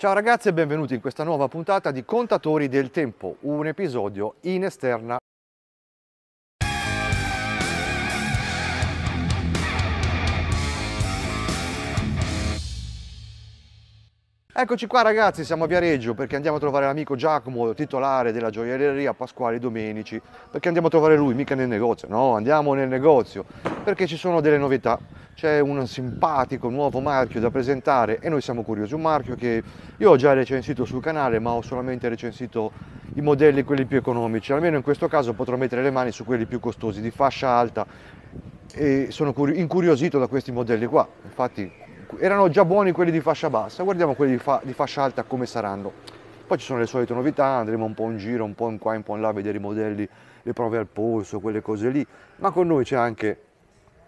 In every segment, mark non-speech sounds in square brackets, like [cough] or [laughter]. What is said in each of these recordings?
Ciao ragazzi e benvenuti in questa nuova puntata di Contatori del Tempo, un episodio in esterna. Eccoci qua ragazzi, siamo a Viareggio perché andiamo a trovare l'amico Giacomo, titolare della gioielleria Pasquali Domenici, perché andiamo a trovare lui, mica nel negozio, no, andiamo nel negozio, perché ci sono delle novità c'è un simpatico nuovo marchio da presentare e noi siamo curiosi, un marchio che io ho già recensito sul canale ma ho solamente recensito i modelli quelli più economici, almeno in questo caso potrò mettere le mani su quelli più costosi di fascia alta e sono incuriosito da questi modelli qua, infatti erano già buoni quelli di fascia bassa, guardiamo quelli di, fa di fascia alta come saranno. Poi ci sono le solite novità, andremo un po' in giro, un po' in qua, un po' in là a vedere i modelli, le prove al polso, quelle cose lì, ma con noi c'è anche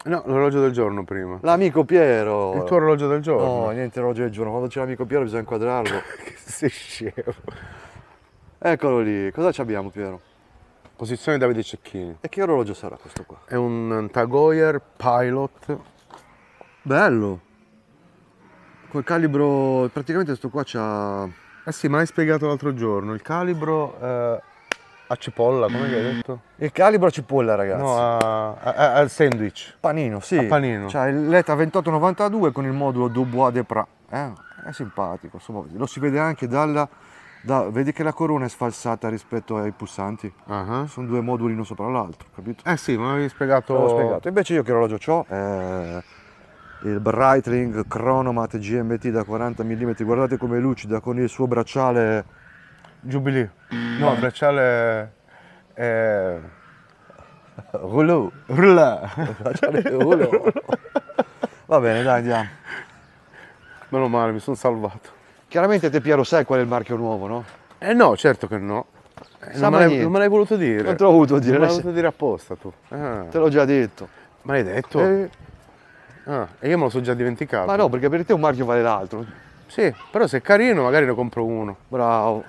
No, l'orologio del giorno prima. L'amico Piero. Il tuo orologio del giorno. No, niente orologio del giorno. Quando c'è l'amico Piero bisogna inquadrarlo. [laughs] che sei scemo. Eccolo lì. Cosa ci abbiamo Piero? Posizione Davide Cecchini. E che orologio sarà questo qua? È un Tagoyer Pilot. Bello. Col calibro... Praticamente questo qua c'ha... Eh sì, me l'hai spiegato l'altro giorno. Il calibro... Eh a cipolla, come hai mm. detto? Il calibro a cipolla, ragazzi. No, a, a, al sandwich. Panino, sì. A panino. Cioè, Leta 2892 con il modulo Dubois de Pra. Eh, è simpatico, insomma, lo si vede anche dalla... Da, vedi che la corona è sfalsata rispetto ai pulsanti. Uh -huh. Sono due moduli uno sopra l'altro, capito? Eh sì, ma avevi spiegato... spiegato. Invece io che orologio ho? Eh, il Breitling Chronomat GMT da 40 mm, guardate come lucida con il suo bracciale Jubilee. No, bracciale... è... Rouleau. Rouleau. Bracciale Rouleau. Va bene, dai, andiamo. Meno male, mi sono salvato. Chiaramente te Piero sai qual è il marchio nuovo, no? Eh no, certo che no. Eh, non, me non, me l'hai voluto dire. Non te l'ho voluto dire. Non l'hai voluto dire apposta tu. Ah. Te l'ho già detto. Ma l'hai detto? Eh. Ah, e io me lo so già dimenticato. Ma no, perché per te un marchio vale l'altro. Sì, però se è carino magari ne compro uno. Bravo.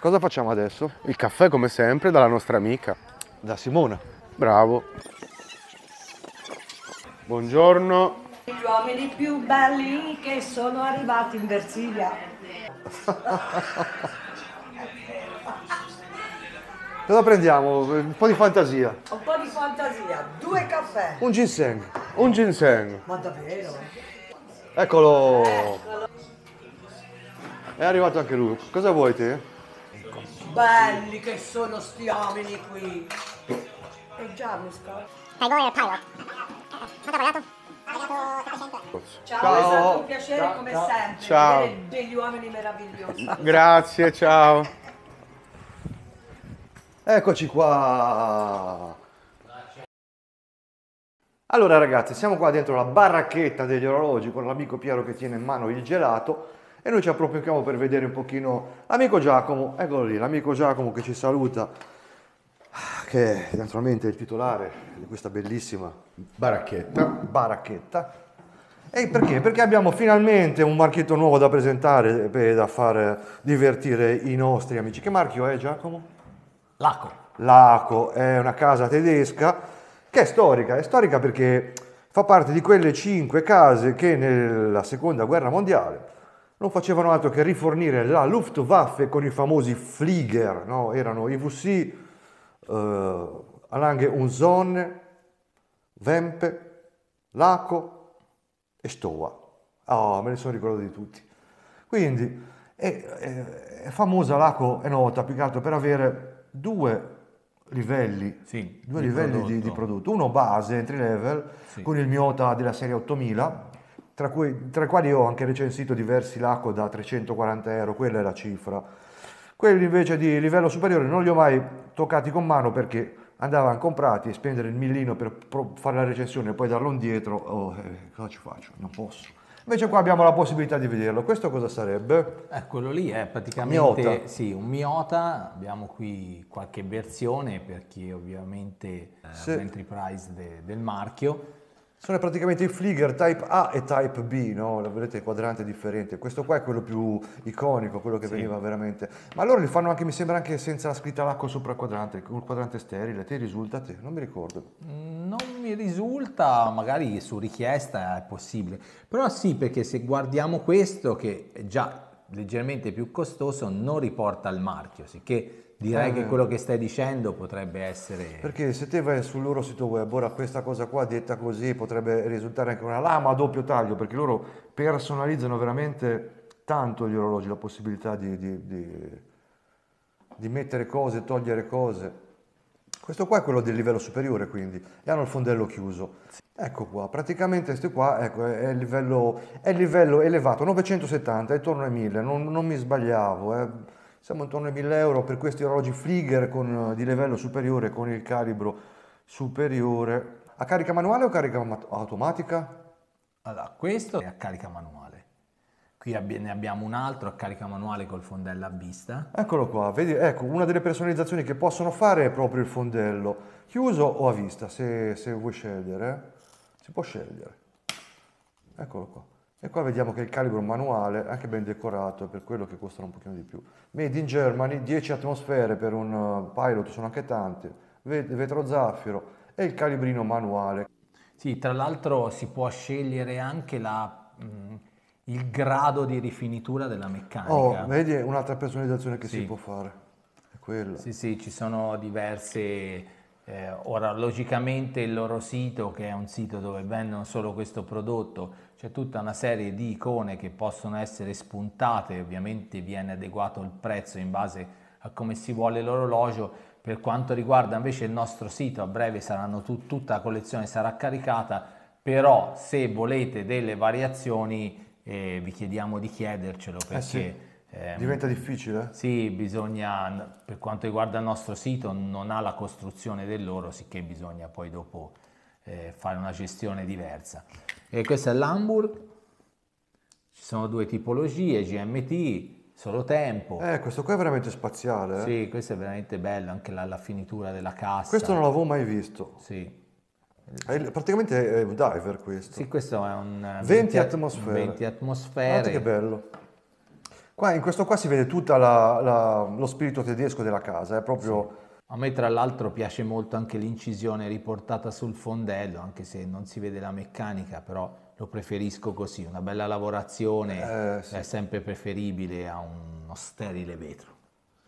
Cosa facciamo adesso? Il caffè come sempre dalla nostra amica. Da Simona. Bravo. Buongiorno. Gli uomini più belli che sono arrivati in Versilia. [laughs] Cosa prendiamo? Un po' di fantasia. Un po' di fantasia, due caffè. Un ginseng. Un ginseng. Ma davvero? Eccolo. Eccolo. È arrivato anche lui. Cosa vuoi te? belli che sono sti uomini qui. E già mi scappa. Prego, Pilot. Quanto ha pagato? Ciao, ciao, è stato un piacere ciao, come ciao. sempre. Ciao. degli uomini meravigliosi. Grazie, ciao. Eccoci qua. Allora ragazzi, siamo qua dentro la barracchetta degli orologi con l'amico Piero che tiene in mano il gelato e noi ci approfittiamo per vedere un pochino l'amico Giacomo, eccolo lì, l'amico Giacomo che ci saluta, ah, che è naturalmente il titolare di questa bellissima baracchetta. baracchetta. E perché? Perché abbiamo finalmente un marchetto nuovo da presentare e da far divertire i nostri amici. Che marchio è Giacomo? Laco. Laco è una casa tedesca che è storica, è storica perché fa parte di quelle cinque case che nella seconda guerra mondiale non facevano altro che rifornire la Luftwaffe con i famosi Flieger, no? erano i VC eh, Alange Unzonne, Vempe, Laco e Stoa. Oh, me ne sono ricordato di tutti. Quindi è, è, è famosa Laco, è nota più che altro per avere due livelli, sì, due di, livelli prodotto. Di, di, prodotto. Uno base, entry level, sì. con il Miota della serie 8000, tra, cui, tra quali ho anche recensito diversi Laco da 340 euro, quella è la cifra. Quelli invece di livello superiore non li ho mai toccati con mano perché andavano comprati e spendere il millino per fare la recensione e poi darlo indietro, oh, eh, cosa ci faccio? Non posso. Invece qua abbiamo la possibilità di vederlo. Questo cosa sarebbe? Eh, quello lì è praticamente miota. Sì, un Miota. Abbiamo qui qualche versione per chi ovviamente è eh, l'enterprise de, del marchio sono praticamente i Flieger Type A e Type B, no? La vedete il quadrante differente. Questo qua è quello più iconico, quello che sì. veniva veramente. Ma loro li fanno anche, mi sembra, anche senza la scritta l'acqua sopra il quadrante, col quadrante sterile. Ti risulta te? Non mi ricordo. Mm, non mi risulta, magari su richiesta è possibile. Però sì, perché se guardiamo questo, che è già leggermente più costoso, non riporta il marchio, sicché direi eh. che quello che stai dicendo potrebbe essere... Perché se te vai sul loro sito web, ora questa cosa qua detta così potrebbe risultare anche una lama a doppio taglio, perché loro personalizzano veramente tanto gli orologi, la possibilità di, di, di, di mettere cose, togliere cose. Questo qua è quello del livello superiore quindi, e hanno il fondello chiuso. Ecco qua, praticamente questo qua ecco, è, il livello, è, il livello, elevato, 970, intorno ai 1000, non, non mi sbagliavo. Eh siamo intorno ai 1000 euro per questi orologi Flieger con, eh, di livello superiore con il calibro superiore a carica manuale o carica automatica? Allora questo è a carica manuale qui ne abbiamo un altro a carica manuale col fondello a vista eccolo qua vedi ecco una delle personalizzazioni che possono fare è proprio il fondello chiuso o a vista se, se vuoi scegliere si può scegliere eccolo qua e qua vediamo che il calibro manuale è anche ben decorato per quello che costano un pochino di più. Made in Germany, 10 atmosfere per un eh, pilot sono anche tante, vetro zaffiro e il calibrino manuale. Sì, tra l'altro si può scegliere anche la, mh, mm, il grado di rifinitura della meccanica. Oh, vedi, un'altra personalizzazione che sì. si può fare. È quella. Sì, sì, ci sono diverse eh, ora, logicamente il loro sito, che è un sito dove vendono solo questo prodotto, c'è tutta una serie di icone che possono essere spuntate, ovviamente viene adeguato il prezzo in base a come si vuole l'orologio. Per quanto riguarda invece il nostro sito, a breve tut- tutta la collezione sarà caricata, però se volete delle variazioni eh, vi chiediamo di chiedercelo perché... Eh sì Ehm, Diventa difficile? Sì, bisogna, per quanto riguarda il nostro sito, non ha la costruzione dell'oro, sicché bisogna poi dopo eh, fare una gestione diversa. E questo è l'Hamburg, ci sono due tipologie, GMT, solo tempo. Eh, questo qua è veramente spaziale. Eh? Sì, questo è veramente bello, anche la, la finitura della cassa. Questo non l'avevo mai visto. Sì. È, praticamente è un diver questo. Sì, questo è un 20, eh, 20 atmosfere. 20 atmosfere. Guardate ah, che bello. Qua, in questo qua si vede tutto lo spirito tedesco della casa, è proprio... Sì. A me tra l'altro piace molto anche l'incisione riportata sul fondello, anche se non si vede la meccanica, però lo preferisco così, una bella lavorazione eh, sì. è sempre preferibile a uno sterile vetro.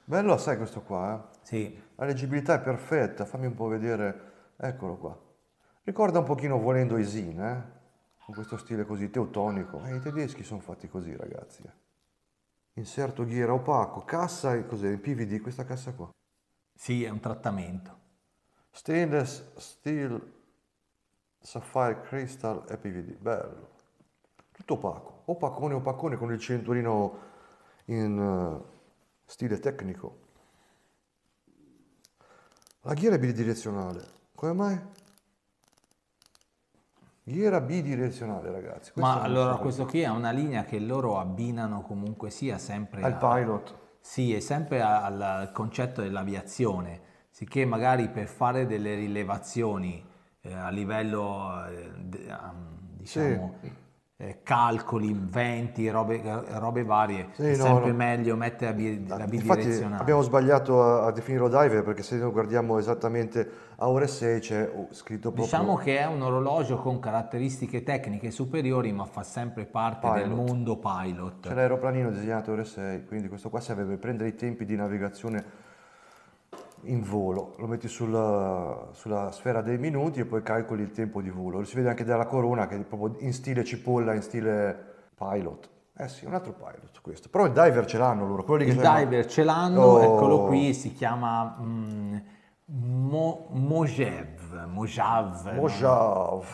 Bello sai questo qua, eh? Sì. La leggibilità è perfetta, fammi un po' vedere, eccolo qua. Ricorda un pochino volendo Isin, eh? Con questo stile così teutonico. eh, i tedeschi sono fatti così, ragazzi. Eh inserto ghiera opaco, cassa e cos'è? Il PVD, questa cassa qua. Sì, è un trattamento. Stainless steel sapphire crystal e PVD, bello. Tutto opaco, opacone opacone con il cinturino in uh, stile tecnico. La ghiera è bidirezionale, come mai? Ghiera bidirezionale, ragazzi. Questo Ma allora questo qui è una linea che loro abbinano comunque sia sempre al a, pilot. Sì, è sempre al, al concetto dell'aviazione, sicché magari per fare delle rilevazioni eh, a livello eh, diciamo sì eh, calcoli, inventi, robe, eh, robe varie, sì, è no, sempre no. meglio mettere la bidirezionale. abbiamo sbagliato a, a definirlo diver perché se lo guardiamo esattamente a ore 6 c'è oh, scritto proprio... Diciamo che è un orologio con caratteristiche tecniche superiori ma fa sempre parte pilot. del mondo pilot. C'è l'aeroplanino disegnato a ore 6, quindi questo qua serve per prendere i tempi di navigazione in volo, lo metti sulla, sulla, sfera dei minuti e poi calcoli il tempo di volo. Lo si vede anche dalla corona che è proprio in stile cipolla, in stile pilot. Eh sì, un altro pilot questo. Però il diver ce l'hanno loro. Quello il diver ce l'hanno, oh. eccolo qui, si chiama mm, Mo, Mojev. Mojav. Mojav.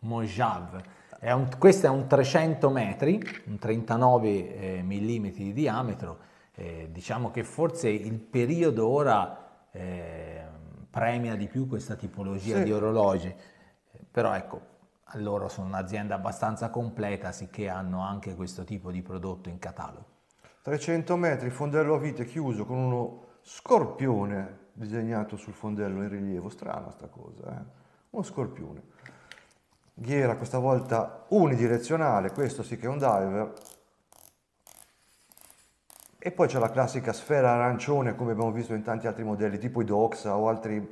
Mojav. È un, questo è un 300 metri, un 39 eh, mm di diametro. Eh, diciamo che forse il periodo ora eh, premia di più questa tipologia sì. di orologi, però ecco, loro sono un'azienda abbastanza completa, sicché hanno anche questo tipo di prodotto in catalogo. 300 metri, fondello a vite chiuso con uno scorpione disegnato sul fondello in rilievo, strana sta cosa, eh? uno scorpione. Ghiera questa volta unidirezionale, questo sì che è un diver, e poi c'è la classica sfera arancione, come abbiamo visto in tanti altri modelli, tipo i Doxa o altri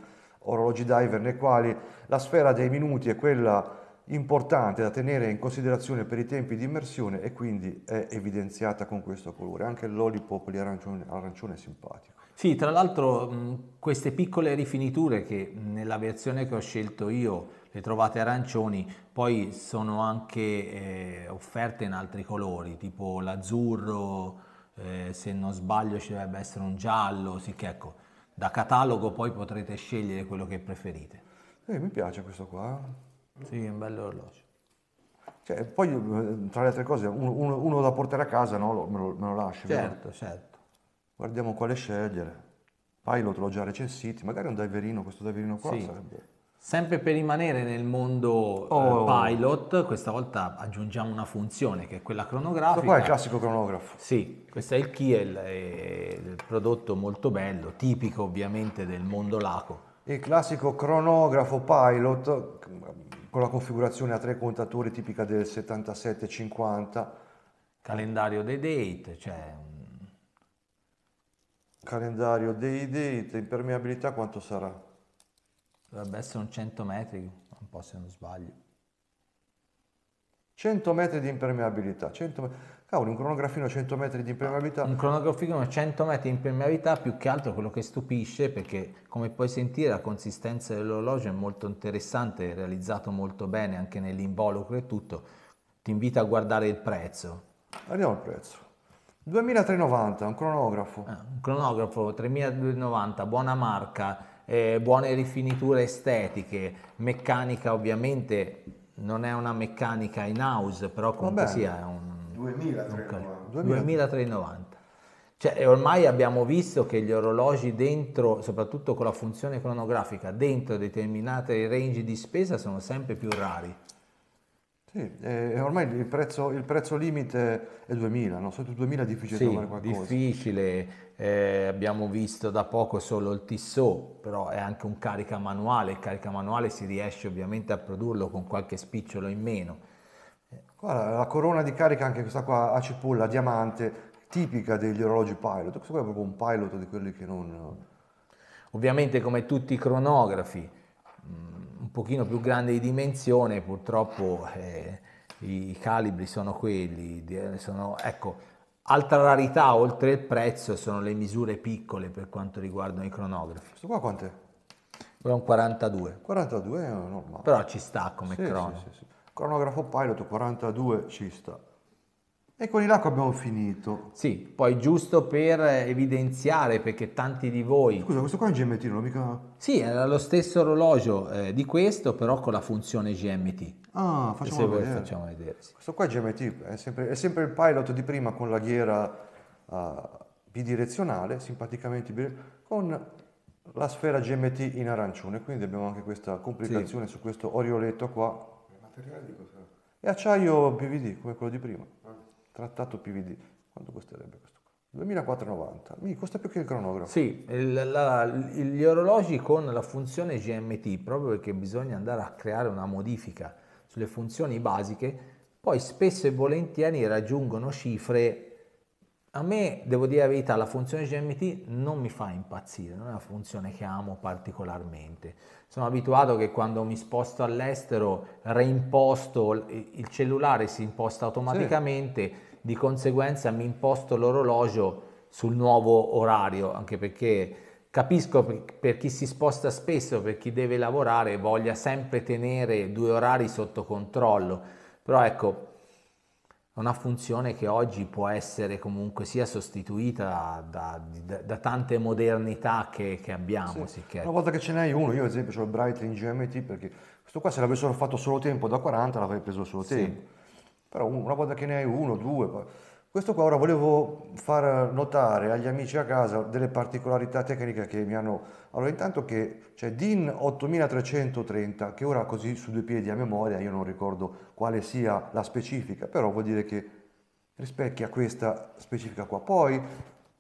orologi diver, nei quali la sfera dei minuti è quella importante da tenere in considerazione per i tempi di immersione e quindi è evidenziata con questo colore. Anche l'olipop di arancione, arancione è simpatico. Sì, tra l'altro queste piccole rifiniture che nella versione che ho scelto io le trovate arancioni, poi sono anche eh, offerte in altri colori, tipo l'azzurro, eh, se non sbaglio ci dovrebbe essere un giallo, sì che ecco, da catalogo poi potrete scegliere quello che preferite. Eh, mi piace questo qua. Sì, è un bello orologio. Cioè, poi eh, tra le altre cose, uno, uno, da portare a casa no? me, lo, me, lo, lascio. Certo, vero? certo. Guardiamo quale scegliere. Pilot l'ho già recensito, magari un daiverino, questo daiverino qua sì. sarebbe... Sempre per rimanere nel mondo eh, oh. eh, pilot, questa volta aggiungiamo una funzione che è quella cronografica. Questo qua è il classico cronografo. Sì, questo è il Kiel, è il prodotto molto bello, tipico ovviamente del mondo laco. Il classico cronografo pilot con la configurazione a tre contatori tipica del 77-50. Calendario dei date, cioè... Mm. Calendario dei date, impermeabilità quanto sarà? Dovrebbe essere un 100 metri, un po' se non sbaglio. 100 metri di impermeabilità, 100 metri. Cavolo, un cronografino a 100 metri di ah, impermeabilità. Un cronografino a 100 metri di impermeabilità più che altro quello che stupisce perché come puoi sentire la consistenza dell'orologio è molto interessante, è realizzato molto bene anche nell'involucro e tutto. Ti invito a guardare il prezzo. Andiamo al prezzo. 2390, un cronografo. Eh, un cronografo 3290, buona marca, eh, buone rifiniture estetiche, meccanica ovviamente non è una meccanica in house, però comunque sia un un 2390. Cioè, ormai abbiamo visto che gli orologi dentro, soprattutto con la funzione cronografica, dentro determinate range di spesa sono sempre più rari. Sì, eh, ormai il prezzo, il prezzo, limite è 2000, no? sotto 2000 è difficile sì, trovare qualcosa. difficile, eh, abbiamo visto da poco solo il Tissot, però è anche un carica manuale, il carica manuale si riesce ovviamente a produrlo con qualche spicciolo in meno. Guarda, la corona di carica anche questa qua a cipolla, a diamante, tipica degli orologi pilot, questo qua è proprio un pilot di quelli che non... Eh, ovviamente come tutti i cronografi, mh, un pochino più grande di dimensione, purtroppo eh, i calibri sono quelli, eh, sono, ecco, Altra rarità, oltre il prezzo, sono le misure piccole per quanto riguardano i cronografi. Questo qua quant'è? Quello è un 42. 42 è normale. Però ci sta come sì, crono. Sì, sì, sì. Cronografo pilot 42 ci sta. E con il laco abbiamo finito. Sì, poi giusto per evidenziare, perché tanti di voi... Scusa, questo qua è un GMT, non lo mica... Sì, era lo stesso orologio eh, di questo, però con la funzione GMT. Ah, facciamo vedere. Facciamo vedere sì. Questo qua è GMT, è sempre, è sempre, il pilot di prima con la ghiera uh, bidirezionale, simpaticamente bidirezionale, con la sfera GMT in arancione, quindi abbiamo anche questa complicazione sì. su questo orioletto qua. Il materiale di cos'è? È acciaio BVD, come quello di prima trattato PVD. Quanto costerebbe questo? 2490, mi costa più che il cronografo. Sì, il, la, gli orologi con la funzione GMT, proprio perché bisogna andare a creare una modifica sulle funzioni basiche, poi spesso e volentieri raggiungono cifre a me, devo dire la verità, la funzione GMT non mi fa impazzire, non è una funzione che amo particolarmente. Sono abituato che quando mi sposto all'estero reimposto, il cellulare si imposta automaticamente, sì. di conseguenza mi imposto l'orologio sul nuovo orario, anche perché capisco per chi si sposta spesso, per chi deve lavorare, voglia sempre tenere due orari sotto controllo. Però ecco, una funzione che oggi può essere comunque sia sostituita da, da, da tante modernità che, che abbiamo. Sì. Una volta che ce n'hai uno, io ad esempio ho il Brightling GMT perché questo qua se l'avessero fatto solo tempo da 40 l'avrei preso solo sì. tempo, però una volta che ne hai uno, due... Questo qua ora volevo far notare agli amici a casa delle particolarità tecniche che mi hanno... Allora intanto che c'è DIN 8330 che ora così su due piedi a memoria, io non ricordo quale sia la specifica, però vuol dire che rispecchia questa specifica qua. Poi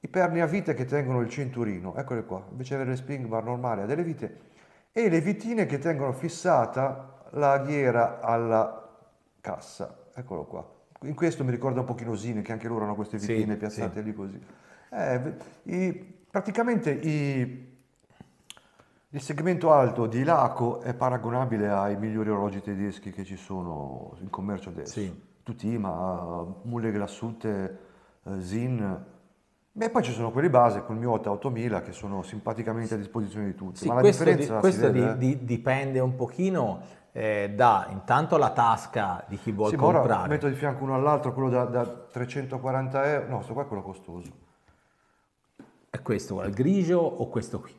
i perni a vite che tengono il cinturino, eccole qua, invece avere le spring bar normali ha delle vite, e le vitine che tengono fissata la ghiera alla cassa, eccolo qua, in questo mi ricorda un pochino Sine, che anche loro hanno queste vitrine sì, piazzate sì. lì così. Eh, i, praticamente i, il segmento alto di Laco è paragonabile ai migliori orologi tedeschi che ci sono in commercio adesso. Sì. Tutima, Mulle Glassute, eh, Zin. E poi ci sono quelli base con il Miota 8000 che sono simpaticamente a disposizione di tutti. Sì, Ma la questo differenza di, questo di, eh. di, dipende un pochino eh, dà intanto la tasca di chi vuole sì, comprare. metto di fianco uno all'altro quello da, da 340 euro, no, questo qua è quello costoso. È questo, il grigio o questo qui?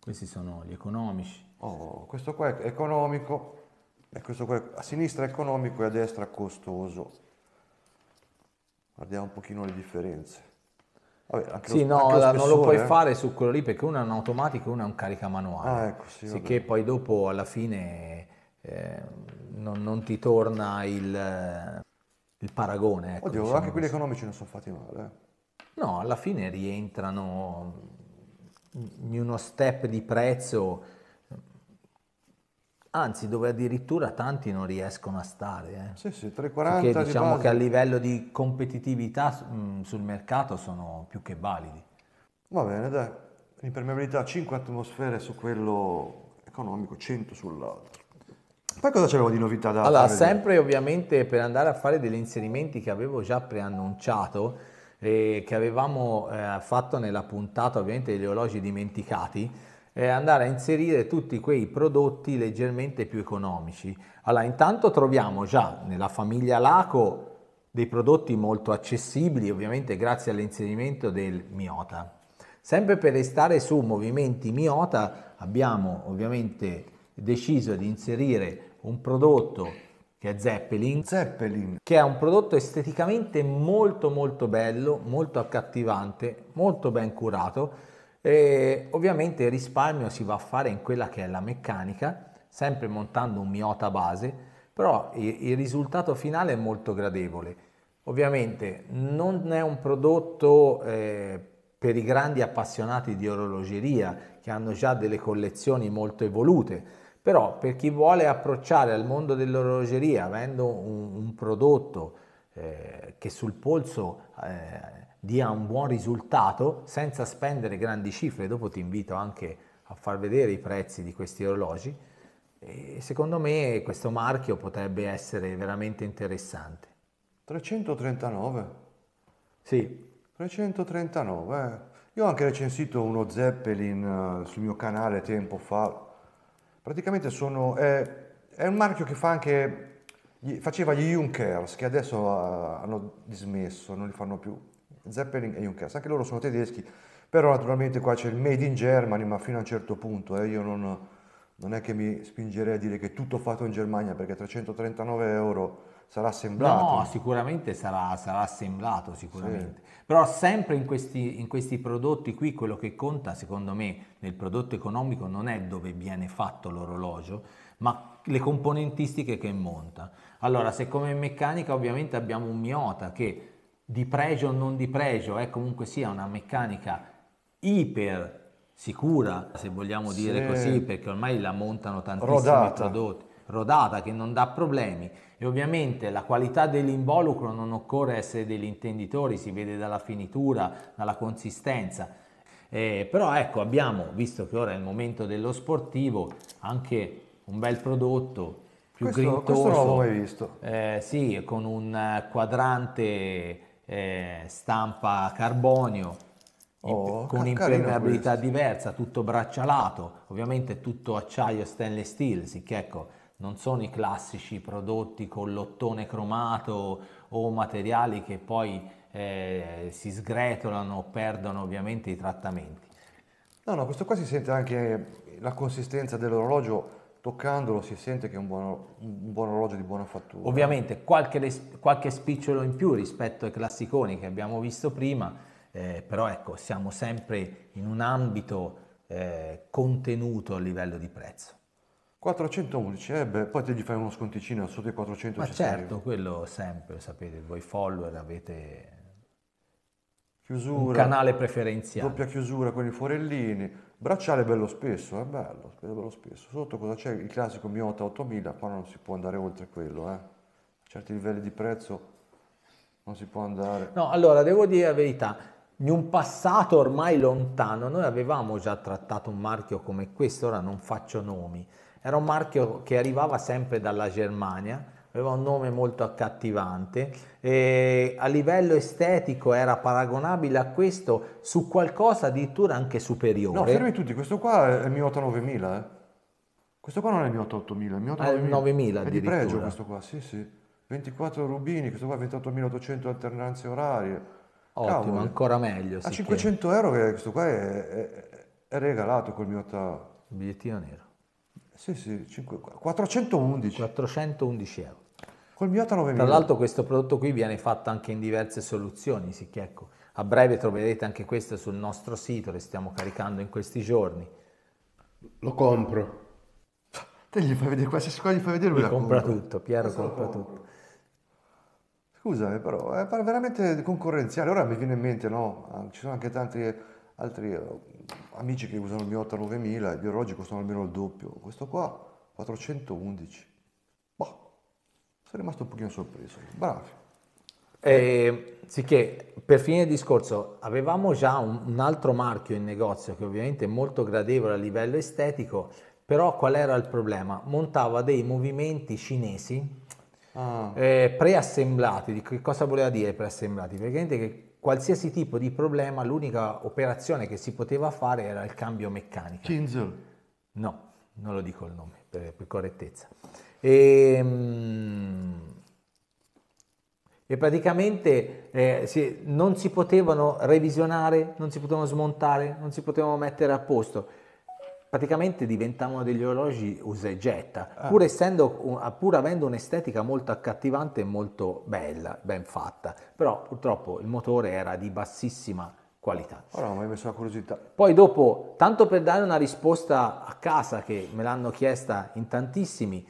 Questi sono gli economici. Oh, questo qua è economico, e questo qua è, a sinistra è economico e a destra è costoso. Guardiamo un pochino le differenze. Vabbè, sì, lo, no, la, non lo puoi eh? fare su quello lì perché uno è un automatico e uno è un caricamanuale. Ah, ecco, sì, sì che poi dopo alla fine eh, non, non, ti torna il, eh, il paragone. Ecco, Oddio, diciamo anche quelli economici non sono fatti male. Eh. No, alla fine rientrano mm, in uno step di prezzo, mm, anzi dove addirittura tanti non riescono a stare. Eh. Sì, sì, 3,40. Perché diciamo che a livello di competitività mh, mm, sul mercato sono più che validi. Va bene, dai. Impermeabilità 5 atmosfere su quello economico, 100 sull'altro. Poi cosa c'avevo di novità da Allora, sempre vedere? ovviamente per andare a fare degli inserimenti che avevo già preannunciato, e che avevamo eh, fatto nella puntata ovviamente degli orologi dimenticati, è andare a inserire tutti quei prodotti leggermente più economici. Allora, intanto troviamo già nella famiglia Laco dei prodotti molto accessibili, ovviamente grazie all'inserimento del Miota. Sempre per restare su movimenti Miota, abbiamo ovviamente deciso di inserire un prodotto che è Zeppelin, Zeppelin, che è un prodotto esteticamente molto molto bello, molto accattivante, molto ben curato e ovviamente il risparmio si va a fare in quella che è la meccanica, sempre montando un Miota base, però il, risultato finale è molto gradevole. Ovviamente non è un prodotto eh, per i grandi appassionati di orologeria che hanno già delle collezioni molto evolute, però per chi vuole approcciare al mondo dell'orologeria avendo un, un prodotto eh, che sul polso eh, dia un buon risultato senza spendere grandi cifre, dopo ti invito anche a far vedere i prezzi di questi orologi, e secondo me questo marchio potrebbe essere veramente interessante. 339? Sì. 339, eh. Io ho anche recensito uno Zeppelin eh, sul mio canale tempo fa, Praticamente sono, è, è un marchio che fa anche, faceva gli Junkers, che adesso ah, hanno dismesso, non li fanno più. Zeppelin e Junkers, anche loro sono tedeschi, però naturalmente qua c'è il Made in Germany, ma fino a un certo punto, eh, io non, non è che mi spingerei a dire che tutto fatto in Germania, perché 339 euro sarà assemblato. No, sicuramente sarà, sarà assemblato, sicuramente. Sì. Però sempre in questi, in questi prodotti qui quello che conta, secondo me, nel prodotto economico non è dove viene fatto l'orologio, ma le componentistiche che monta. Allora, se come meccanica ovviamente abbiamo un miota che di pregio o non di pregio è comunque sia una meccanica iper sicura, se vogliamo dire sì. così, perché ormai la montano tantissimi Rodata. prodotti rodata che non dà problemi e ovviamente la qualità dell'involucro non occorre essere degli intenditori, si vede dalla finitura, dalla consistenza. Eh, però ecco abbiamo, visto che ora è il momento dello sportivo, anche un bel prodotto più questo, grintoso. Questo non l'ho mai visto. Eh, sì, con un quadrante eh, stampa carbonio. Oh, con impermeabilità diversa, tutto braccialato, ovviamente tutto acciaio stainless steel, sicché sì ecco non sono i classici prodotti con lottone cromato o materiali che poi eh, si sgretolano o perdono ovviamente i trattamenti. No, no, questo qua si sente anche la consistenza dell'orologio, toccandolo si sente che è un, buono, un buon orologio di buona fattura. Ovviamente qualche, qualche, spicciolo in più rispetto ai classiconi che abbiamo visto prima, eh, però ecco, siamo sempre in un ambito eh, contenuto a livello di prezzo. 411, eh beh, poi te gli fai uno sconticino sotto i 400. Ma certo, arriva. quello sempre, sapete, voi follower avete chiusura, un canale preferenziale. Doppia chiusura con i forellini, bracciale bello spesso, è eh, bello, bello spesso. Sotto cosa c'è? Il classico Miota 8000, qua non si può andare oltre quello, eh. a certi livelli di prezzo non si può andare. No, allora devo dire la verità, in un passato ormai lontano noi avevamo già trattato un marchio come questo, ora non faccio nomi era un marchio che arrivava sempre dalla Germania, aveva un nome molto accattivante e a livello estetico era paragonabile a questo su qualcosa addirittura anche superiore. No, fermi tutti, questo qua è il mio 9000, eh. Questo qua non è il mio 8000, è il mio 9000. È, 9000 è di pregio questo qua, sì, sì. 24 rubini, questo qua 28.800 alternanze orarie. Ottimo, Cavolo. ancora meglio. A 500 che... euro questo qua è, è, è regalato col mio otta... bigliettino nero. Sì, sì, 5, 411. 411 euro. Col mio 9.000. Tra l'altro questo prodotto qui viene fatto anche in diverse soluzioni, sì ecco, a breve troverete anche questo sul nostro sito, le stiamo caricando in questi giorni. Lo compro. Te gli fai vedere qualsiasi cosa, gli fai vedere lui. compra compra. tutto, Piero Questo compra tutto. Scusami, però è veramente concorrenziale. Ora mi viene in mente, no? Ci sono anche tanti altri eh, amici che usano il mio 8-9000, i biologi costano almeno il doppio, questo qua 411. Boh, sono rimasto un pochino sorpreso, bravi. Eh, sicché, per fine discorso, avevamo già un, un, altro marchio in negozio che ovviamente è molto gradevole a livello estetico, però qual era il problema? Montava dei movimenti cinesi ah. eh, preassemblati. Di che cosa voleva dire preassemblati? Praticamente che qualsiasi tipo di problema, l'unica operazione che si poteva fare era il cambio meccanico. Kinzel? No, non lo dico il nome per, per correttezza. E, ehm, e praticamente eh, si, non si potevano revisionare, non si potevano smontare, non si potevano mettere a posto praticamente diventavano degli orologi usa e getta, ah. pur, essendo, ah, pur avendo un'estetica molto accattivante e molto bella, ben fatta, però purtroppo il motore era di bassissima qualità. Ora mi hai messo la curiosità. Poi dopo, tanto per dare una risposta a casa che me l'hanno chiesta in tantissimi,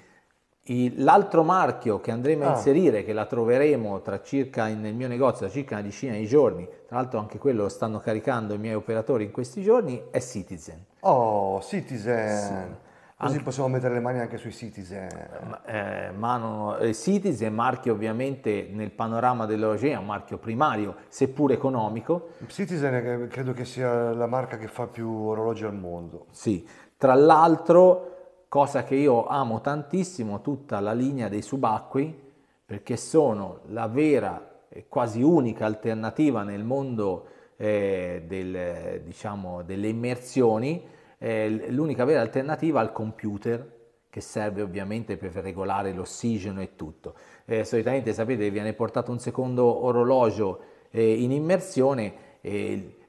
L'altro marchio che andremo ah. a inserire, che la troveremo tra circa, nel mio negozio da circa una decina di giorni, tra l'altro anche quello lo stanno caricando i miei operatori in questi giorni, è Citizen. Oh, Citizen! Sì. Così anche, possiamo mettere le mani anche sui Citizen. Ma, eh, ma non, eh, Citizen, marchio ovviamente nel panorama dell'orologeria, un marchio primario, seppur economico. Citizen credo che sia la marca che fa più orologi al mondo. Sì, tra l'altro cosa che io amo tantissimo, tutta la linea dei subacquei, perché sono la vera e quasi unica alternativa nel mondo eh, del, diciamo, delle immersioni, eh, l'unica vera alternativa al computer che serve ovviamente per regolare l'ossigeno e tutto. Eh, solitamente sapete viene portato un secondo orologio eh, in immersione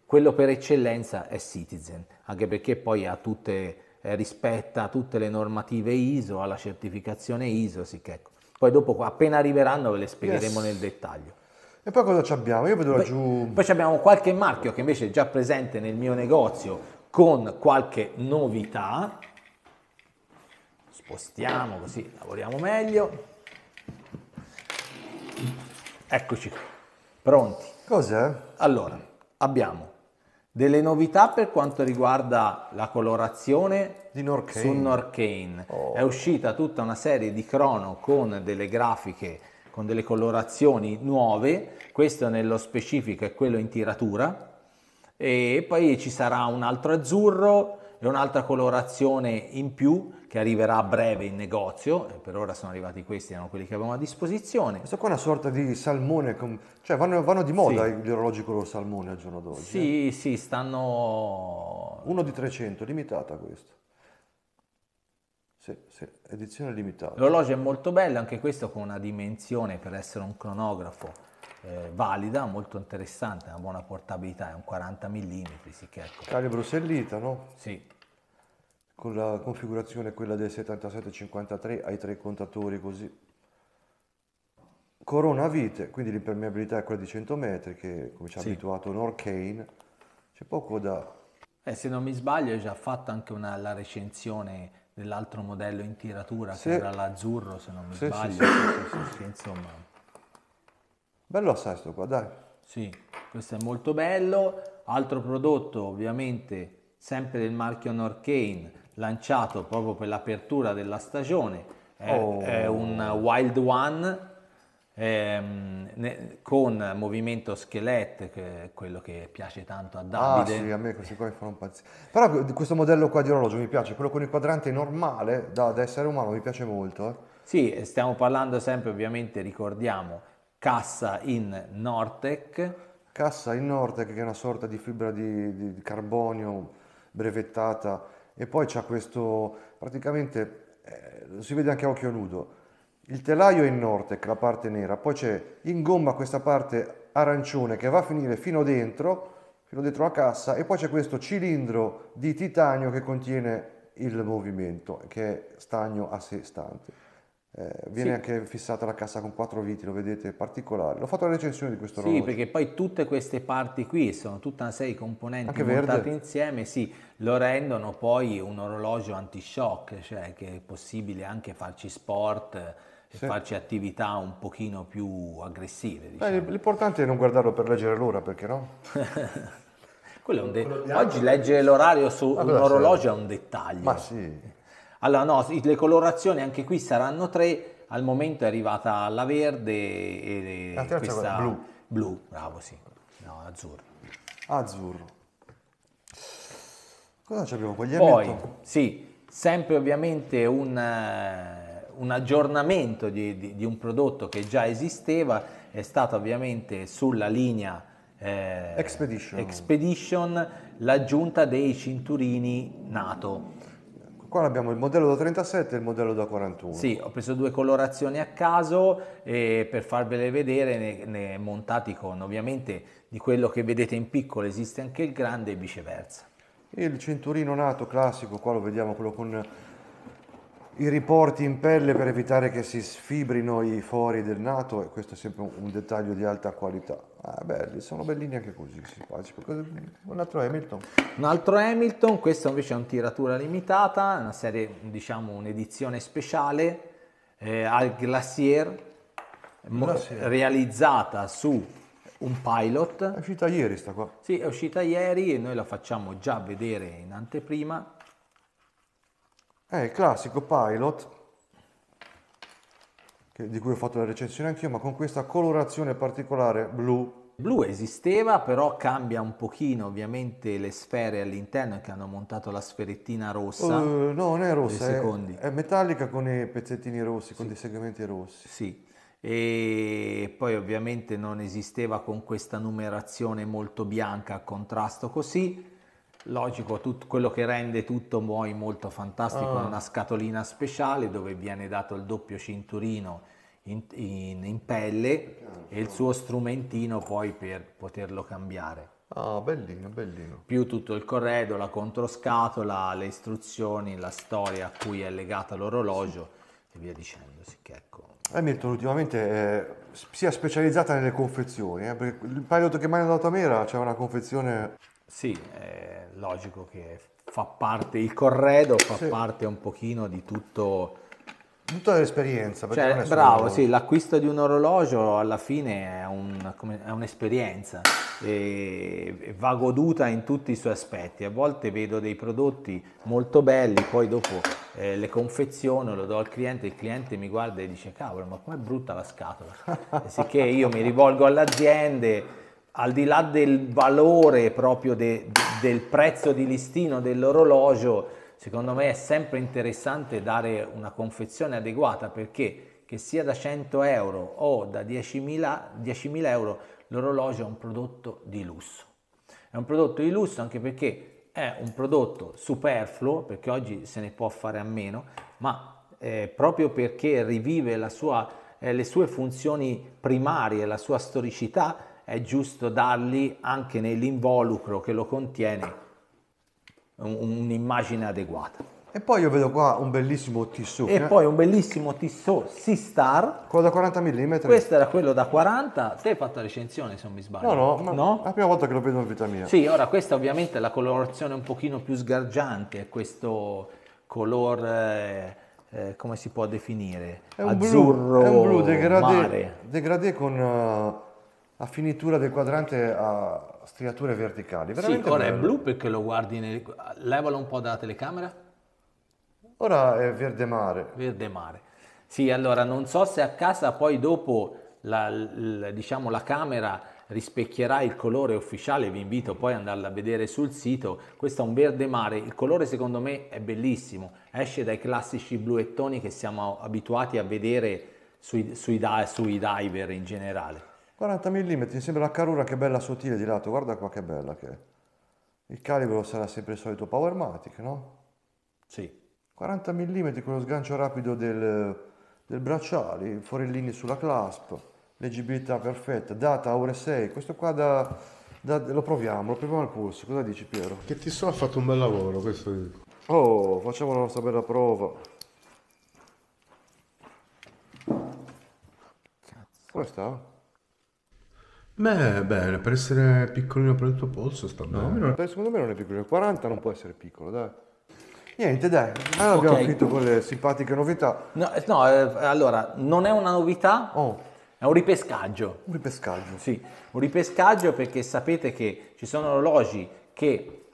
quello per eccellenza è Citizen, anche perché poi ha tutte eh, rispetta tutte le normative ISO, ha la certificazione ISO, sì che ecco. Poi dopo appena arriveranno ve le spiegheremo yes. nel dettaglio. E poi cosa abbiamo? Io vedo laggiù... Poi abbiamo qualche marchio che invece è già presente nel mio negozio con qualche novità. Spostiamo così lavoriamo meglio. Eccoci, pronti. Cos'è? Allora, abbiamo delle novità per quanto riguarda la colorazione di Norcane. su Norcane. Oh. È uscita tutta una serie di crono con delle grafiche, con delle colorazioni nuove. Questo nello specifico è quello in tiratura. E poi ci sarà un altro azzurro, e un'altra colorazione in più che arriverà a breve in negozio, eh, per ora sono arrivati questi, erano quelli che avevamo a disposizione. Questo qua è una sorta di salmone, cioè vanno, vanno di moda sì. gli orologi color salmone al giorno d'oggi. Sì, eh? sì, stanno... Uno di 300, limitata questo. Sì, sì, edizione limitata. L'orologio è molto bello, anche questo con una dimensione per essere un cronografo eh, valida, molto interessante, una buona portabilità, è un 40 mm, sicché ecco. Calibro sellita, no? Sì. Con la configurazione quella del 7753 hai tre contatori così. Corona vite, quindi l'impermeabilità è quella di 100 metri che come ci ha sì. abituato Norcane, c'è poco da... Eh, se non mi sbaglio hai già fatto anche una, la recensione dell'altro modello in tiratura sì. che era l'azzurro se non mi sì, sbaglio, sì, insomma Bello assai sto qua, dai. Sì, questo è molto bello. Altro prodotto ovviamente sempre del marchio Norcane, lanciato proprio per l'apertura della stagione. È, oh. è un Wild One ehm, con movimento scheletto, che è quello che piace tanto a ah, Davide. Ah sì, a me questi qua mi fanno pazzo. Però questo modello qua di orologio mi piace, quello con il quadrante normale da, da essere umano mi piace molto. Eh. Sì, stiamo parlando sempre ovviamente, ricordiamo, cassa in Nortec. Cassa in Nortec che è una sorta di fibra di, di, carbonio brevettata e poi c'è questo, praticamente eh, si vede anche a occhio nudo, il telaio è in Nortec, la parte nera, poi c'è in gomma questa parte arancione che va a finire fino dentro, fino dentro la cassa e poi c'è questo cilindro di titanio che contiene il movimento che è stagno a sé stante. Eh, viene sì. anche fissata la cassa con quattro viti, lo vedete, particolare. L'ho fatto la recensione di questo orologio. Sì, perché poi tutte queste parti qui sono tutta una serie di componenti anche montate verde. insieme, sì, lo rendono poi un orologio anti-shock, cioè che è possibile anche farci sport, sì. farci attività un pochino più aggressive. Diciamo. Eh, l'importante è non guardarlo per leggere l'ora, perché no? [laughs] de- Oggi leggere l'orario su Vabbè, un orologio sì. è un dettaglio. Ma sì. Allora no, le colorazioni anche qui saranno tre, al momento è arrivata la verde e la terza questa... blu. Blu, bravo sì, no, azzurro. Azzurro. Cosa ci abbiamo? Guagliamento? Poi, sì, sempre ovviamente un eh, un aggiornamento di, di, di, un prodotto che già esisteva, è stata ovviamente sulla linea eh, Expedition. Expedition l'aggiunta dei cinturini NATO. Qua abbiamo il modello da 37 e il modello da 41. Sì, ho preso due colorazioni a caso e per farvele vedere ne, ne montati con ovviamente di quello che vedete in piccolo esiste anche il grande e viceversa. Il cinturino nato classico, qua lo vediamo quello con i riporti in pelle per evitare che si sfibrino i fori del nato e questo è sempre un dettaglio di alta qualità. Ah, belli, sono bellini anche così, Un altro Hamilton. Un altro Hamilton, questo invece è un tiratura limitata, una serie, diciamo, un'edizione speciale eh, al glacier, glacier, realizzata su un pilot. È uscita ieri sta qua. Sì, è uscita ieri e noi la facciamo già vedere in anteprima è il classico Pilot che, di cui ho fatto la recensione anch'io ma con questa colorazione particolare blu blu esisteva però cambia un pochino ovviamente le sfere all'interno che hanno montato la sferettina rossa uh, no non è rossa è, è, metallica con i pezzettini rossi sì. con dei segmenti rossi sì e poi ovviamente non esisteva con questa numerazione molto bianca a contrasto così Logico, tutto quello che rende tutto Muoi molto fantastico ah. è una scatolina speciale dove viene dato il doppio cinturino in, in, in pelle e il suo strumentino poi per poterlo cambiare. Ah, bellino, bellino. Più tutto il corredo, la controscatola, le istruzioni, la storia a cui è legato l'orologio sì. e via dicendo. Sì, che ecco. Hamilton eh, ultimamente eh, è, sia specializzata nelle confezioni, eh, perché il pilot che mai è dato a me era c'era una confezione sì, è logico che fa parte, il corredo fa sì. parte un pochino di tutto... Tutta l'esperienza. Cioè, bravo, sì, l'acquisto di un orologio alla fine è, un, come, è un'esperienza e va goduta in tutti i suoi aspetti. A volte vedo dei prodotti molto belli, poi dopo eh, le confeziono, lo do al cliente, il cliente mi guarda e dice cavolo, ma com'è brutta la scatola. [laughs] Sicché io mi rivolgo alle aziende al di là del valore proprio de, de, del prezzo di listino dell'orologio, secondo me è sempre interessante dare una confezione adeguata perché che sia da 100 euro o da 10.000, 10.000 euro l'orologio è un prodotto di lusso. È un prodotto di lusso anche perché è un prodotto superfluo, perché oggi se ne può fare a meno, ma eh, proprio perché rivive sua, eh, le sue funzioni primarie, la sua storicità, è giusto dargli anche nell'involucro che lo contiene un'immagine adeguata. E poi io vedo qua un bellissimo Tissot. E eh. poi un bellissimo Tissot Sea Star. Quello da 40 mm. Questo era quello da 40. Te hai fatto la recensione se non mi sbaglio. No, no, no? è la prima volta che lo vedo in vita mia. Sì, ora questa ovviamente è la colorazione un pochino più sgargiante, è questo color... Eh, eh, come si può definire? È un azzurro blu, è un blu degradé, degradé con... Uh a finitura del quadrante a striature verticali. Veramente sì, ora bello. è blu perché lo guardi, nel... levalo un po' dalla telecamera. Ora è verde mare. Verde mare. Sì, allora non so se a casa poi dopo la, la, diciamo, la camera rispecchierà il colore ufficiale, vi invito poi ad andarla a vedere sul sito, questo è un verde mare, il colore secondo me è bellissimo, esce dai classici bluettoni che siamo abituati a vedere sui, sui, sui diver in generale. 40 mm, sembra la carura che bella sottile di lato, guarda qua che bella che è. Il calibro sarà sempre il solito Powermatic, no? Sì. 40 mm con lo sgancio rapido del, del bracciale, forellini sulla clasp, leggibilità perfetta, data ore 6, questo qua da, da, lo proviamo, lo proviamo al polso, cosa dici Piero? Che ti so, ha fatto un bel lavoro questo. Oh, facciamo la nostra bella prova. Cazzo. Come sta? Beh, bene, per essere piccolino per il tuo polso sta no, bene. Non... Secondo me non è piccolino, 40 non può essere piccolo, dai. Niente, dai, allora abbiamo finito con le simpatiche novità. No, eh, no eh, allora, non è una novità, oh. è un ripescaggio. Un ripescaggio. Sì, un ripescaggio perché sapete che ci sono orologi che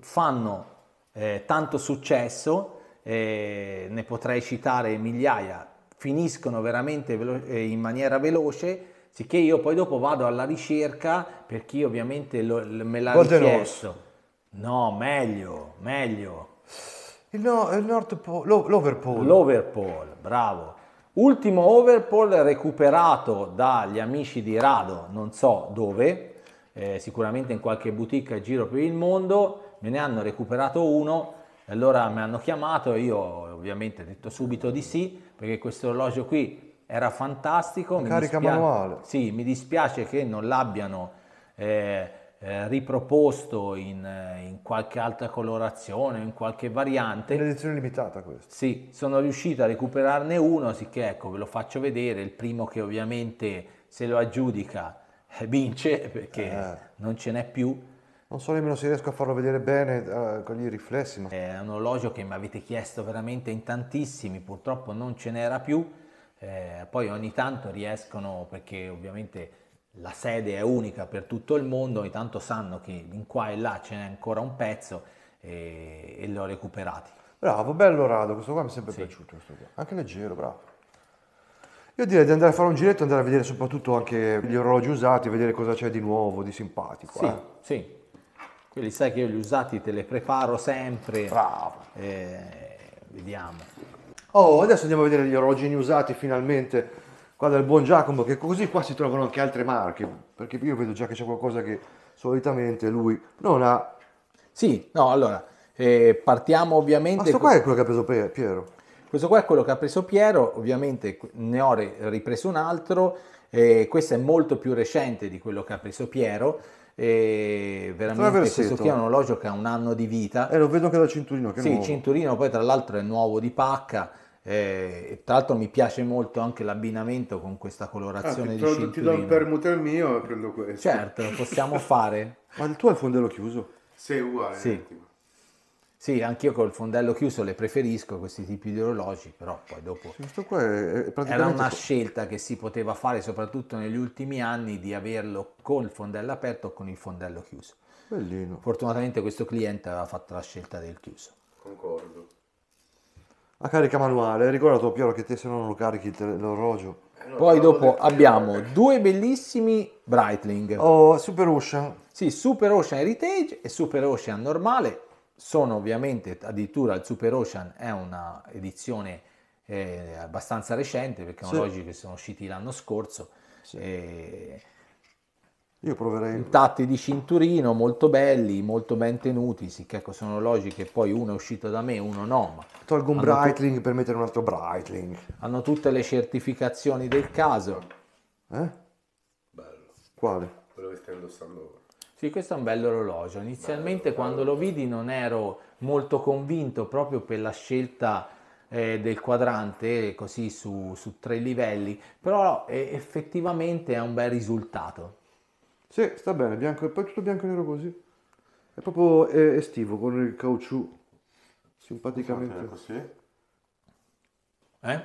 fanno eh, tanto successo, eh, ne potrei citare migliaia, finiscono veramente velo- eh, in maniera veloce sicché io poi dopo vado alla ricerca per chi ovviamente lo, me l'ha Golden richiesto. Horse. No, meglio, meglio. Il, no, il North Pole, l'Overpole. L'Overpole, bravo. Ultimo Overpole recuperato dagli amici di Rado, non so dove, eh, sicuramente in qualche boutique in giro per il mondo, me ne hanno recuperato uno, e allora mi hanno chiamato, io ovviamente ho detto subito di sì, perché questo orologio qui era fantastico. Mi carica dispia- manuale. Sì, mi dispiace che non l'abbiano eh, eh, riproposto in, eh, in, qualche altra colorazione, in qualche variante. Un'edizione limitata questa. Sì, sono riuscito a recuperarne uno, sicché ecco ve lo faccio vedere, il primo che ovviamente se lo aggiudica eh, vince perché eh. non ce n'è più. Non so nemmeno se riesco a farlo vedere bene eh, con i riflessi. Ma... È un orologio che mi avete chiesto veramente in tantissimi, purtroppo non ce n'era più eh, poi ogni tanto riescono, perché ovviamente la sede è unica per tutto il mondo, ogni tanto sanno che in qua e là ce n'è ancora un pezzo e, e l'ho recuperato. Bravo, bello Rado, questo qua mi è sempre sì. piaciuto, anche leggero, bravo. Io direi di andare a fare un giretto andare a vedere soprattutto anche gli orologi usati, vedere cosa c'è di nuovo, di simpatico. Sì, eh. sì. Quelli sai che io gli usati te li preparo sempre. Bravo. Eh, vediamo. Oh, adesso andiamo a vedere gli orologini usati finalmente qua dal buon Giacomo, che così qua si trovano anche altre marche, perché io vedo già che c'è qualcosa che solitamente lui non ha. Sì, no, allora, eh, partiamo ovviamente... Ma questo qua è quello che ha preso Piero. Questo qua è quello che ha preso Piero, ovviamente ne ho ripreso un altro, eh, questo è molto più recente di quello che ha preso Piero, e veramente questo qui è un orologio che ha un anno di vita. E eh, lo vedo anche dal cinturino. Che sì, il cinturino poi tra l'altro è nuovo di pacca, eh, tra l'altro mi piace molto anche l'abbinamento con questa colorazione ah, ti, di cinturino. Ti do il permuter mio e prendo questo. Certo, possiamo [laughs] fare. Ma il tuo è il fondello chiuso? Sì, uguale. Sì. Sì, anch'io col fondello chiuso le preferisco questi tipi di orologi, però poi dopo... Questo qua è praticamente... Era una scelta che si poteva fare soprattutto negli ultimi anni di averlo col fondello aperto o con il fondello chiuso. Bellino. Fortunatamente questo cliente aveva fatto la scelta del chiuso. Concordo a carica manuale. Ricordato Piero che te se non lo carichi l'orologio. Eh, Poi dopo abbiamo due bellissimi Breitling. Oh, Super Ocean. Sì, Super Ocean Heritage e Super Ocean normale. Sono ovviamente, addirittura il Super Ocean è una edizione eh, abbastanza recente perché sono sì. orologi che sono usciti l'anno scorso. Sì. E eh, io proverei. Intatti di cinturino molto belli, molto ben tenuti, sicché ecco, sono orologi che poi uno è uscito da me, uno no. Ma Tolgo un Breitling per mettere un altro Breitling. Hanno tutte le certificazioni del caso. Eh? Bello. Quale? Quello che stai indossando ora. Sì, questo è un bello orologio. Inizialmente bello, quando bello. lo vidi non ero molto convinto proprio per la scelta eh, del quadrante così su, su tre livelli, però eh, effettivamente è un bel risultato. Sì, sta bene, bianco e poi tutto bianco e nero così. È proprio estivo con il caucciù. Simpaticamente. Così? Eh?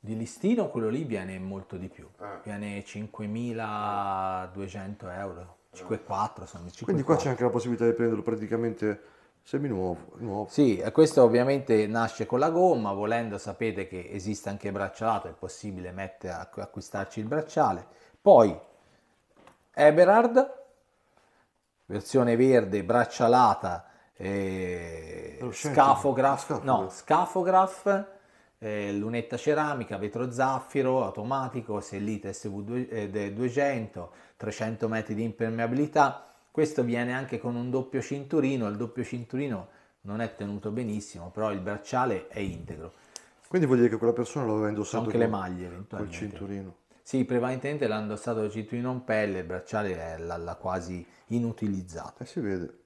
Di listino quello lì viene molto di più. Eh. Viene 5.200 euro. 5,4 sono 5, Quindi qua c'è anche la possibilità di prenderlo praticamente semi Nuovo. Sì, e questo ovviamente nasce con la gomma, volendo sapete che esiste anche braccialato, è possibile mette, acquistarci il bracciale. Poi Eberhard, versione verde, braccialata, eh, scafograph, no, scafograph eh, lunetta ceramica, vetro zaffiro, automatico, sellita SV200, 300 eh, metri di impermeabilità. Questo viene anche con un doppio cinturino, il doppio cinturino non è tenuto benissimo, però il bracciale è integro. Quindi vuol dire che quella persona lo aveva indossato anche con, le maglie, col cinturino. Sì, prevalentemente l'ha indossato il cinturino in pelle, il bracciale l'ha quasi inutilizzato. Eh, si vede.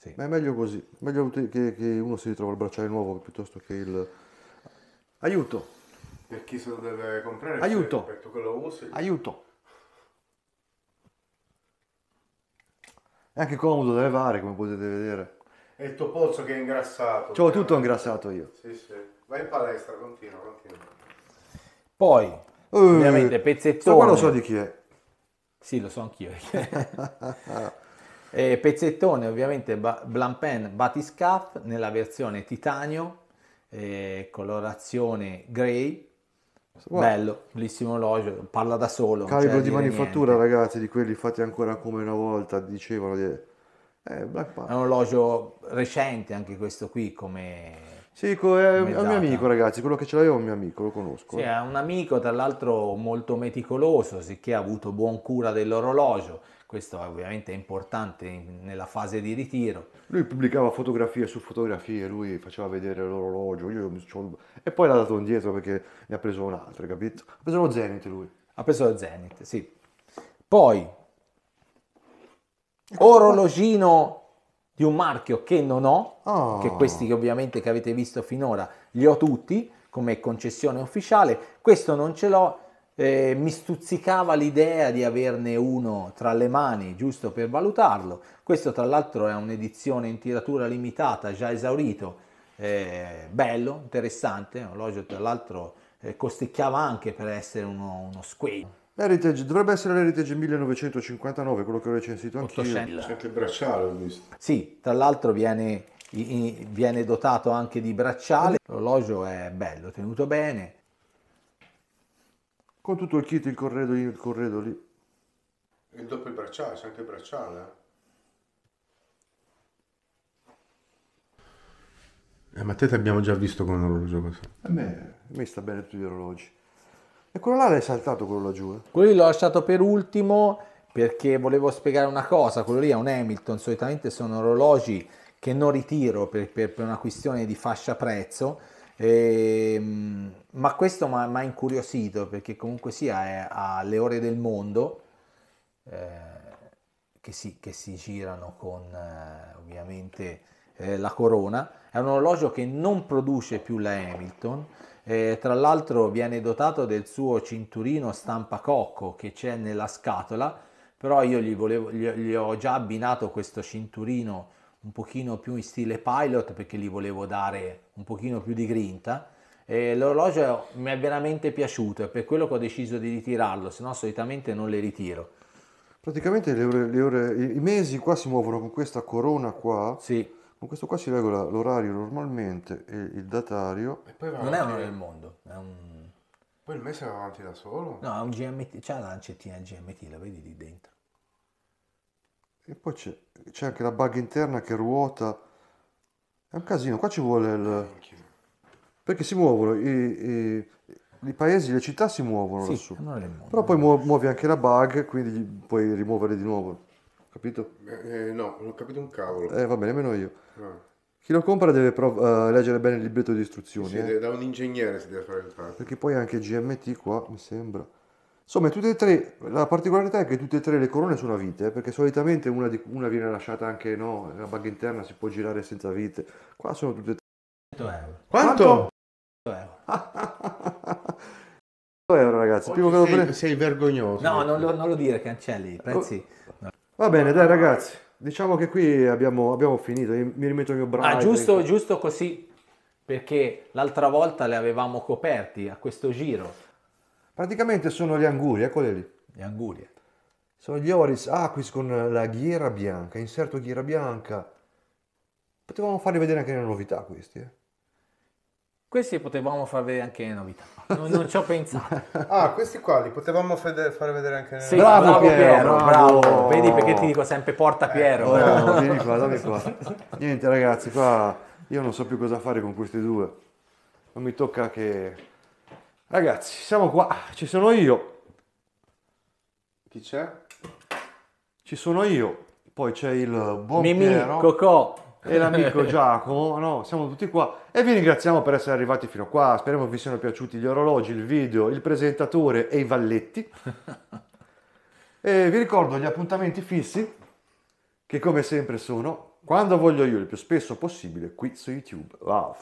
Sì. Ma è meglio così, meglio che, che uno si ritrova il bracciale nuovo piuttosto che il... Aiuto! Per chi se lo deve comprare? Aiuto! Per tu che lo usi? Aiuto! È anche comodo da levare, come potete vedere. E il tuo polso che è ingrassato. C'ho tutto ingrassato io. Sì, sì. Vai in palestra, continua, continua. Poi, Uh, Ovviamente eh, pezzettone. Ma lo so di chi è. Sì, lo so anch'io. [laughs] eh, pezzettone ovviamente Blancpain Batiscaf nella versione titanio, eh, colorazione grey. Wow. Bello, bellissimo orologio, parla da solo. Calibro di manifattura niente. ragazzi, di quelli fatti ancora come una volta, dicevano. Di... Eh, Black È un orologio recente anche questo qui come sì, è un, mio amico ragazzi, quello che ce l'aveva è un mio amico, lo conosco. Sì, eh. è un amico tra l'altro molto meticoloso, sicché ha avuto buon cura dell'orologio, questo ovviamente è importante nella fase di ritiro. Lui pubblicava fotografie su fotografie, lui faceva vedere l'orologio, io, e poi l'ha dato indietro perché ne ha preso un altro, capito? Ha preso lo Zenith lui. Ha preso lo Zenith, sì. Poi, orologino di un marchio che non ho, oh. che questi che ovviamente che avete visto finora li ho tutti come concessione ufficiale, questo non ce l'ho, eh, mi stuzzicava l'idea di averne uno tra le mani giusto per valutarlo, questo tra l'altro è un'edizione in tiratura limitata, già esaurito, eh, bello, interessante, l'orologio tra l'altro eh, costicchiava anche per essere uno, uno square. Heritage, dovrebbe essere l'Heritage 1959, quello che ho recensito anch'io. 800. C'è anche il bracciale, ho visto. Sì, tra l'altro viene, viene dotato anche di bracciale. L'orologio è bello, tenuto bene. Con tutto il kit, il corredo lì, il corredo lì. Il bracciale, c'è anche il bracciale. Eh, eh ma te ti abbiamo già visto con un orologio così. A me sta bene tutti gli orologi. E quello là l'hai saltato, quello laggiù. Eh? Quello l'ho lasciato per ultimo perché volevo spiegare una cosa, quello lì è un Hamilton, solitamente sono orologi che non ritiro per, per, per una questione di fascia prezzo, e, ehm, ma questo mi ha incuriosito perché comunque sia alle ore del mondo eh, che, si, che, si, girano con eh, ovviamente eh, la corona, è un orologio che non produce più la Hamilton, eh, tra l'altro viene dotato del suo cinturino stampa cocco che c'è nella scatola, però io gli, volevo, gli, gli ho già abbinato questo cinturino un pochino più in stile pilot perché gli volevo dare un pochino più di grinta. Eh, l'orologio mi è veramente piaciuto, è per quello che ho deciso di ritirarlo, se no solitamente non le ritiro. Praticamente le ore, le ore, i mesi qua si muovono con questa corona qua. Sì. Con questo qua si regola l'orario normalmente e il datario. E poi non è uno del mondo, è un... Poi il mese va avanti da solo? No, è un GMT, c'è la lancettina GMT, la vedi lì dentro. E poi c'è, c'è anche la bug interna che ruota. È un casino, qua ci vuole il... Perché si muovono i, i, i paesi, le città si muovono sì, lassù. Però poi eh. muovi anche la bug, quindi puoi rimuovere di nuovo capito? Eh, eh no, non ho capito un cavolo. Eh, va bene, nemmeno io. Ah. Chi lo compra deve prov- uh, leggere bene il libretto di istruzioni. Sì, eh. da un ingegnere si deve fare il fatto. Perché poi anche GMT qua, mi sembra. Insomma, tutte e tre, la particolarità è che tutte e tre le corone sono a vite, eh, perché solitamente una, di, una, viene lasciata anche, no, la baga interna si può girare senza vite. Qua sono tutte e tre. 100 euro. Quanto? 100 euro. 100 euro ragazzi, sei, sei, vergognoso. No, non lo, non lo dire, cancelli i prezzi. Oh. No. Va bene, dai ragazzi, diciamo che qui abbiamo, abbiamo finito, mi rimetto il mio ah, braccio. Ah, giusto, giusto così, perché l'altra volta le avevamo coperti a questo giro. Praticamente sono le angurie, eccole eh, lì. Le angurie. Sono gli Oris Aquis ah, con la ghiera bianca, inserto ghiera bianca. Potevamo farli vedere anche le novità questi, eh. Questi potevamo far vedere anche in novità. Non, non, ci ho pensato. [laughs] ah, questi qua li potevamo far vedere anche novità. sì, bravo, bravo Piero, bravo. bravo. Vedi perché ti dico sempre porta eh, Piero. Eh, oh, no, [laughs] vieni qua, dammi qua. [laughs] Niente ragazzi, qua io non so più cosa fare con questi due. Non mi tocca che... Ragazzi, siamo qua. Ci sono io. Chi c'è? Ci sono io. Poi c'è il buon Mimì, Piero. Cocò e l'amico [laughs] Giacomo, no, siamo tutti qua e vi ringraziamo per essere arrivati fino a qua, speriamo vi siano piaciuti gli orologi, il video, il presentatore e i valletti. E vi ricordo gli appuntamenti fissi che come sempre sono quando voglio io, il più spesso possibile, qui su YouTube. Wow.